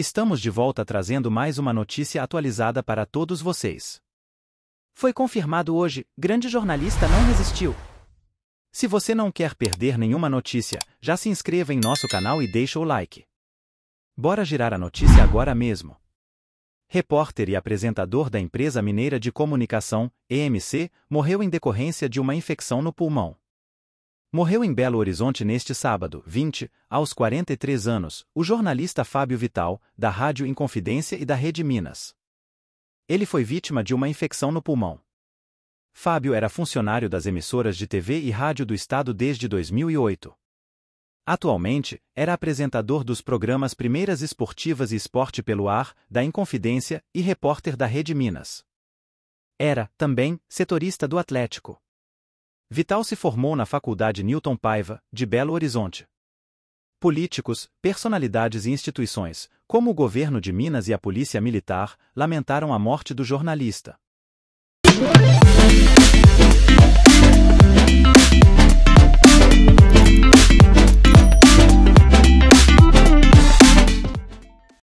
Estamos de volta trazendo mais uma notícia atualizada para todos vocês. Foi confirmado hoje, grande jornalista não resistiu. Se você não quer perder nenhuma notícia, já se inscreva em nosso canal e deixa o like. Bora girar a notícia agora mesmo. Repórter e apresentador da empresa mineira de comunicação, EMC, morreu em decorrência de uma infecção no pulmão. Morreu em Belo Horizonte neste sábado, 20, aos 43 anos, o jornalista Fábio Vital, da Rádio Inconfidência e da Rede Minas. Ele foi vítima de uma infecção no pulmão. Fábio era funcionário das emissoras de TV e rádio do estado desde 2008. Atualmente, era apresentador dos programas Primeiras Esportivas e Esporte pelo Ar, da Inconfidência, e repórter da Rede Minas. Era, também, setorista do Atlético. Vital se formou na Faculdade Newton Paiva, de Belo Horizonte. Políticos, personalidades e instituições, como o governo de Minas e a polícia militar, lamentaram a morte do jornalista.